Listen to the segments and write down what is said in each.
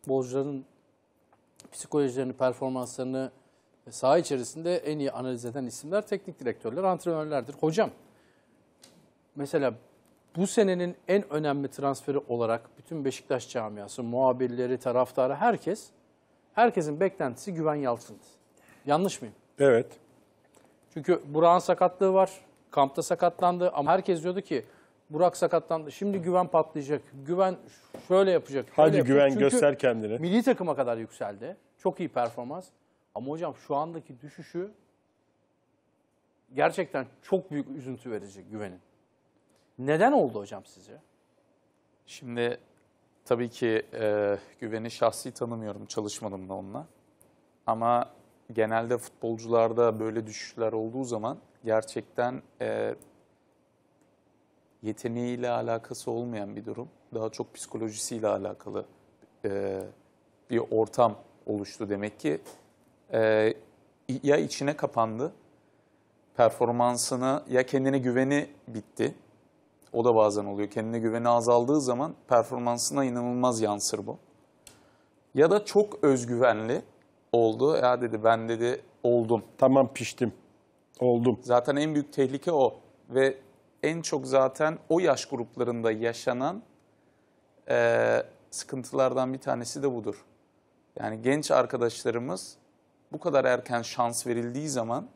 futbolcuların psikolojilerini, performanslarını saha içerisinde en iyi analiz eden isimler teknik direktörler, antrenörlerdir. Hocam, mesela bu senenin en önemli transferi olarak bütün Beşiktaş camiası, muhabirleri, taraftarı, herkes, herkesin beklentisi Güven Yalçın'dı. Yanlış mıyım? Evet. Çünkü Burak'ın sakatlığı var, kampta sakatlandı ama herkes diyordu ki Burak sakatlandı. Şimdi güven patlayacak. Güven şöyle yapacak. Şöyle Hadi yapacak. güven Çünkü göster kendini. Milli takıma kadar yükseldi. Çok iyi performans. Ama hocam şu andaki düşüşü gerçekten çok büyük üzüntü verici güvenin. Neden oldu hocam sizce? Şimdi tabii ki e, güveni şahsi tanımıyorum. Çalışmadım da onunla. Ama genelde futbolcularda böyle düşüşler olduğu zaman gerçekten e, yeteneğiyle alakası olmayan bir durum. Daha çok psikolojisiyle alakalı e, bir ortam oluştu demek ki. E, ya içine kapandı, performansını ya kendine güveni bitti. O da bazen oluyor. Kendine güveni azaldığı zaman performansına inanılmaz yansır bu. Ya da çok özgüvenli oldu. Ya dedi ben dedi oldum. Tamam piştim. Oldum. Zaten en büyük tehlike o. Ve en çok zaten o yaş gruplarında yaşanan e, sıkıntılardan bir tanesi de budur. Yani genç arkadaşlarımız bu kadar erken şans verildiği zaman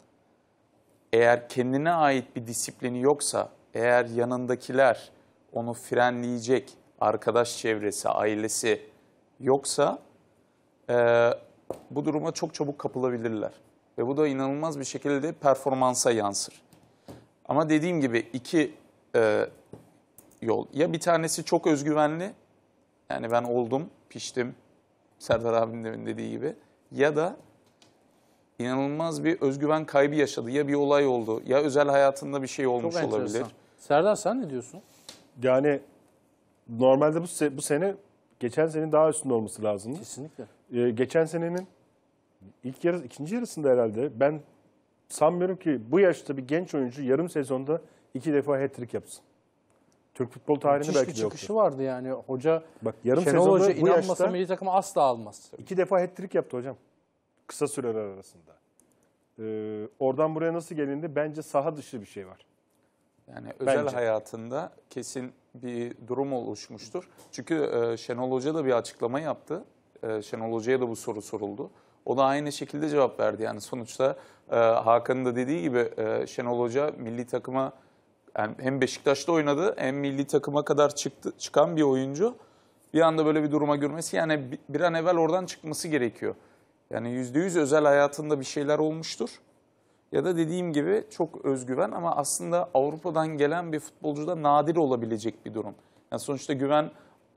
eğer kendine ait bir disiplini yoksa, eğer yanındakiler onu frenleyecek arkadaş çevresi, ailesi yoksa e, bu duruma çok çabuk kapılabilirler. Ve bu da inanılmaz bir şekilde performansa yansır. Ama dediğim gibi iki e, yol. Ya bir tanesi çok özgüvenli. Yani ben oldum, piştim. Serdar abinin dediği gibi. Ya da inanılmaz bir özgüven kaybı yaşadı. Ya bir olay oldu ya özel hayatında bir şey olmuş Çok olabilir. Serdar sen ne diyorsun? Yani normalde bu, se- bu sene geçen senenin daha üstünde olması lazımdı. Kesinlikle. Ee, geçen senenin ilk yarı ikinci yarısında herhalde ben sanmıyorum ki bu yaşta bir genç oyuncu yarım sezonda iki defa hat-trick yapsın. Türk futbol tarihinde belki bir de yoktur. çıkışı vardı yani. Hoca Bak yarım Şenol sezonda Hoca bu inanmasa yaşta milli takımı asla almaz. İki defa hat-trick yaptı hocam. Kısa süreler arasında. Ee, oradan buraya nasıl gelindi? Bence saha dışı bir şey var. Yani özel Bence. hayatında kesin bir durum oluşmuştur. Çünkü e, Şenol Hoca da bir açıklama yaptı. E, Şenol Hoca'ya da bu soru soruldu. O da aynı şekilde cevap verdi. Yani sonuçta e, Hakan'ın da dediği gibi e, Şenol Hoca milli takıma yani hem Beşiktaş'ta oynadı hem milli takıma kadar çıktı çıkan bir oyuncu. Bir anda böyle bir duruma girmesi yani bir an evvel oradan çıkması gerekiyor. Yani %100 özel hayatında bir şeyler olmuştur. Ya da dediğim gibi çok özgüven ama aslında Avrupa'dan gelen bir futbolcuda nadir olabilecek bir durum. Yani sonuçta güven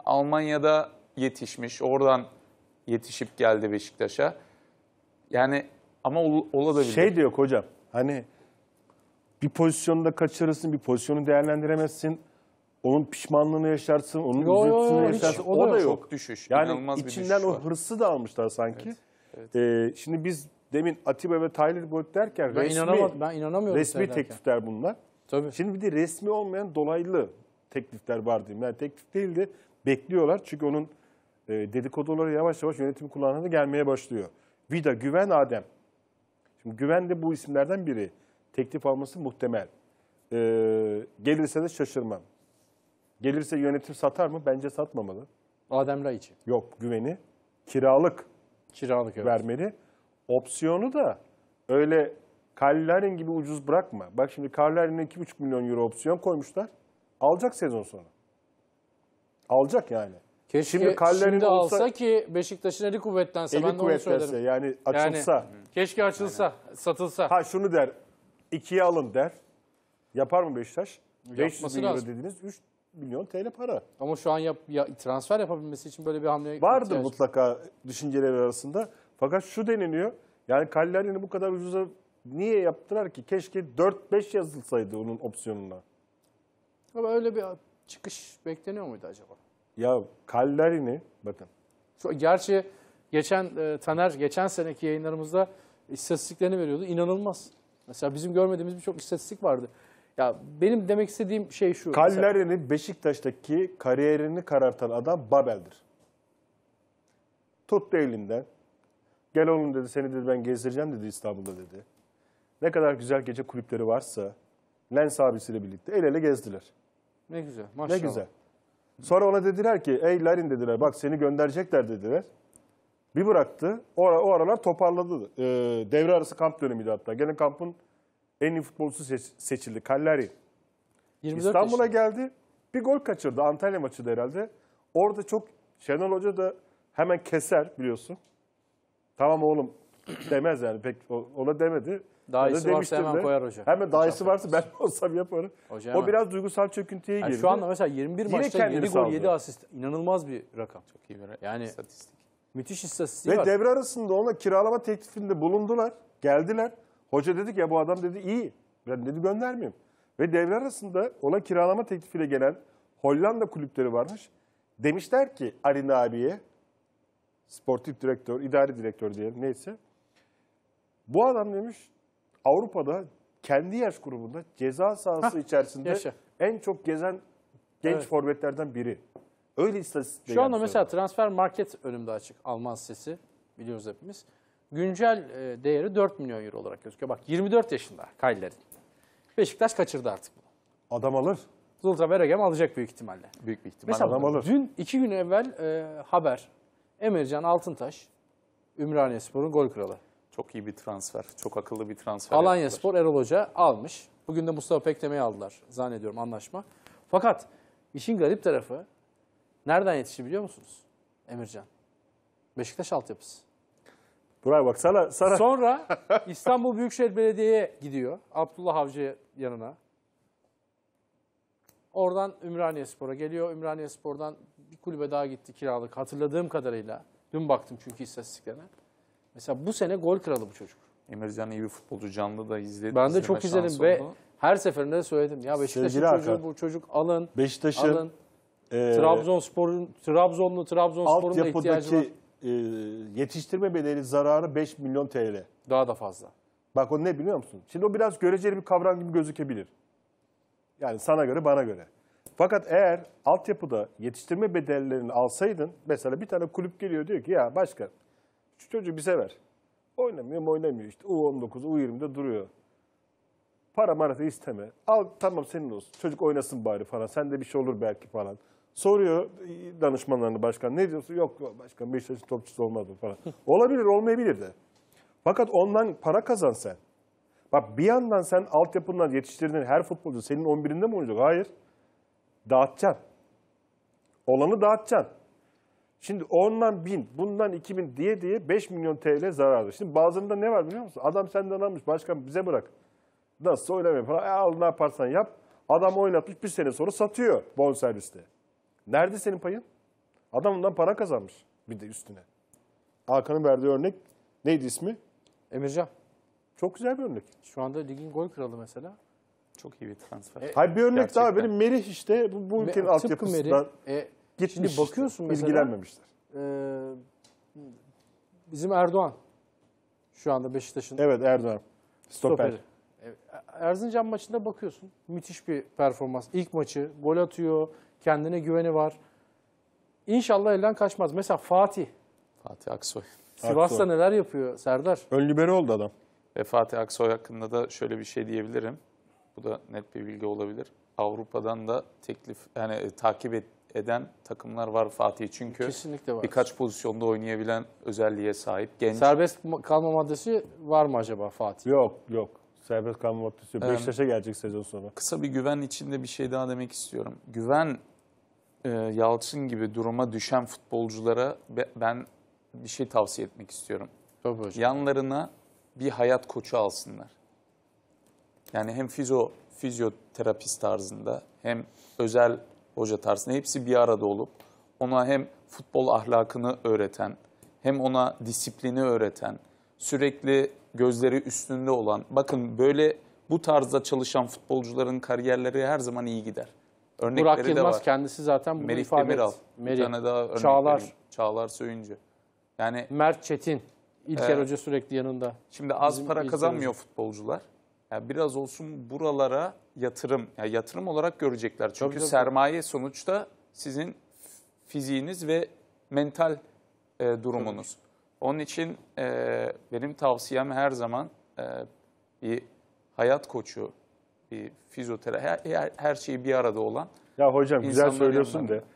Almanya'da yetişmiş, oradan yetişip geldi Beşiktaş'a. Yani ama ol, olabilir. Şey diyor yok hocam. Hani bir pozisyonu da kaçırırsın, bir pozisyonu değerlendiremezsin. Onun pişmanlığını yaşarsın, onun yo, üzüntüsünü yo, yaşarsın. Hiç, o, o da yok. Çok düşüş. Yani İnanılmaz içinden o hırsı da almışlar sanki. Evet, evet. Ee, şimdi biz demin Atiba ve Tyler Boyd derken ben resmi, inanamam, ben inanamıyorum resmi teklifler bunlar. Tabii. Şimdi bir de resmi olmayan dolaylı teklifler var diyeyim. Yani teklif değil de bekliyorlar. Çünkü onun e, dedikoduları yavaş yavaş yönetim kulağına da gelmeye başlıyor. Vida, Güven, Adem. Şimdi Güven de bu isimlerden biri. Teklif alması muhtemel. Ee, gelirse de şaşırmam. Gelirse yönetim satar mı? Bence satmamalı. Adem Raiçi. Yok güveni. Kiralık Kiralık evet. vermeli. Opsiyonu da öyle Kallerin gibi ucuz bırakma. Bak şimdi Kallerin 2,5 milyon euro opsiyon koymuşlar. Alacak sezon sonu. Alacak yani. Keşke şimdi, Kaller'in şimdi olsa, alsa ki Beşiktaş'ın eli kuvvetlense eli ben de onu söylerim. Yani açılsa. Yani, keşke açılsa, Aynen. satılsa. Ha şunu der, ikiye alın der. Yapar mı Beşiktaş? Yapması 500 bin lazım. dediniz, 3 milyon TL para. Ama şu an yap, ya, transfer yapabilmesi için böyle bir hamle... vardı mutlaka düşünceleri arasında. Fakat şu deniliyor, yani Kaller'in bu kadar ucuza niye yaptılar ki? Keşke 4-5 yazılsaydı onun opsiyonuna. Ama öyle bir çıkış bekleniyor muydu acaba? Ya Kallarini bakın. gerçi geçen e, Taner geçen seneki yayınlarımızda istatistiklerini veriyordu. İnanılmaz. Mesela bizim görmediğimiz birçok istatistik vardı. Ya benim demek istediğim şey şu. Kallarini mesela... Beşiktaş'taki kariyerini karartan adam Babel'dir. Tuttu elinden. Gel oğlum dedi seni dedi ben gezdireceğim dedi İstanbul'da dedi. Ne kadar güzel gece kulüpleri varsa Lens abisiyle birlikte el ele gezdiler. Ne güzel maşallah. Ne güzel. Sonra ona dediler ki ey Larin dediler bak seni gönderecekler dediler. Bir bıraktı. O, ara, o aralar toparladı. Ee, devre arası kamp dönemiydi hatta. Gene kampın en iyi futbolcusu seç, seçildi. Kalleri. İstanbul'a geldi. Bir gol kaçırdı. Antalya maçı herhalde. Orada çok Şenol Hoca da hemen keser biliyorsun. Tamam oğlum demez yani. Pek ona demedi. Daha iyisi varsa hemen koyar hocam. Hemen daha varsa ben olsam yaparım. Hocam o biraz duygusal çöküntüye yani girdi. Şu anda mesela 21 Yine maçta 7 gol 7 asist. İnanılmaz bir rakam. Çok iyi bir rakam. Yani istatistik. müthiş istatistiği Ve var. Ve devre arasında ona kiralama teklifinde bulundular. Geldiler. Hoca dedik ya bu adam dedi iyi. Ben dedi göndermeyeyim. Ve devre arasında ona kiralama teklifiyle gelen Hollanda kulüpleri varmış. Demişler ki Arin abiye, sportif direktör, idari direktör diyelim neyse. Bu adam demiş Avrupa'da kendi yaş grubunda ceza sahası içerisinde yaşa. en çok gezen genç evet. forvetlerden biri. Öyle istatistikler. Şu anda mesela transfer market önümde açık. Alman sitesi biliyoruz hepimiz. Güncel e, değeri 4 milyon euro olarak gözüküyor. Bak 24 yaşında Kayler'in. Beşiktaş kaçırdı artık bunu. Adam alır. Zulta Veregem alacak büyük ihtimalle. Büyük bir ihtimalle adam alır. Dün iki gün evvel e, haber. Emircan Altıntaş, Ümraniye Spor'un gol kralı. Çok iyi bir transfer. Çok akıllı bir transfer. Alanya Spor Erol Hoca almış. Bugün de Mustafa Pekdemir'i aldılar zannediyorum anlaşma. Fakat işin garip tarafı nereden yetişti biliyor musunuz Emircan? Beşiktaş altyapısı. Buraya bak sana. sana. Sonra İstanbul Büyükşehir Belediye'ye gidiyor. Abdullah Avcı yanına. Oradan Ümraniye Spor'a geliyor. Ümraniye Spor'dan bir kulübe daha gitti kiralık hatırladığım kadarıyla. Dün baktım çünkü istatistiklerine. Mesela bu sene gol kralı bu çocuk. Emircan iyi bir futbolcu. Canlı da izledim. Ben de çok izledim ve her seferinde söyledim. Ya Beşiktaş'ın çocuğu bu çocuk alın. Beşiktaş'ın alın. E, Trabzonspor'un Trabzonlu Trabzonspor'un da ihtiyacı var. E, yetiştirme bedeli zararı 5 milyon TL. Daha da fazla. Bak o ne biliyor musun? Şimdi o biraz göreceli bir kavram gibi gözükebilir. Yani sana göre bana göre. Fakat eğer altyapıda yetiştirme bedellerini alsaydın mesela bir tane kulüp geliyor diyor ki ya başka şu çocuğu bize ver. Oynamıyor mu oynamıyor. işte U19, U20'de duruyor. Para marası isteme. Al tamam senin olsun. Çocuk oynasın bari falan. Sen de bir şey olur belki falan. Soruyor danışmanlarını başkan. Ne diyorsun? Yok yok başkan Beşiktaş'ın topçusu olmaz mı falan. Olabilir olmayabilir de. Fakat ondan para kazan sen. Bak bir yandan sen altyapından yetiştirdiğin her futbolcu senin 11'inde mi oynayacak? Hayır. Dağıtacaksın. Olanı dağıtacaksın. Şimdi ondan bin, bundan iki bin diye diye 5 milyon TL zararlı. Şimdi bazılarında ne var biliyor musun? Adam senden almış, başkan bize bırak. Nasıl oynamayın falan. E, al ne yaparsan yap. Adam oynatmış bir sene sonra satıyor bonserviste. Nerede senin payın? Adam bundan para kazanmış bir de üstüne. Hakan'ın verdiği örnek neydi ismi? Emircan. Çok güzel bir örnek. Şu anda ligin gol kralı mesela. Çok iyi bir transfer. E, Hayır bir örnek gerçekten. daha benim Merih işte bu, bu ülkenin altyapısından. Merih, e, Gitmiş Şimdi bakıyorsun işte, mesela. İlgilenmemişler. E, bizim Erdoğan şu anda Beşiktaş'ın. Evet Erdoğan. Stoper. Stoperi. E, Erzincan maçında bakıyorsun. Müthiş bir performans. İlk maçı gol atıyor. Kendine güveni var. İnşallah elden kaçmaz. Mesela Fatih. Fatih Aksoy. Sivas'ta Aksoy. neler yapıyor Serdar? Ön libero oldu adam. Ve Fatih Aksoy hakkında da şöyle bir şey diyebilirim. Bu da net bir bilgi olabilir. Avrupa'dan da teklif yani e, takip et, eden takımlar var Fatih. Çünkü Kesinlikle var. birkaç pozisyonda oynayabilen özelliğe sahip. Genç. Serbest kalma maddesi var mı acaba Fatih? Yok yok. Serbest kalma maddesi yok. Ee, Beşiktaş'a gelecek sezon sonu. Kısa bir güven içinde bir şey daha demek istiyorum. Güven e, Yalçın gibi duruma düşen futbolculara be, ben bir şey tavsiye etmek istiyorum. Tabii hocam. Yanlarına bir hayat koçu alsınlar. Yani hem fizyo, fizyoterapist tarzında hem özel hoca tarzında hepsi bir arada olup ona hem futbol ahlakını öğreten, hem ona disiplini öğreten, sürekli gözleri üstünde olan, bakın böyle bu tarzda çalışan futbolcuların kariyerleri her zaman iyi gider. Örnekleri Burak Yılmaz de var. kendisi zaten bunu Merih ifade Demiral, Merih, bir tane daha örnek Çağlar. Vereyim. Çağlar Söyüncü. Yani Mert Çetin, İlker e, Hoca sürekli yanında. Şimdi az Bizim para kazanmıyor hocam. futbolcular ya biraz olsun buralara yatırım, ya yatırım olarak görecekler. Çünkü tabii, tabii. sermaye sonuçta sizin fiziğiniz ve mental e, durumunuz. Tabii. Onun için e, benim tavsiyem her zaman e, bir hayat koçu, bir fizyoterapi, her, her, her şeyi bir arada olan. Ya hocam güzel söylüyorsun yanında. de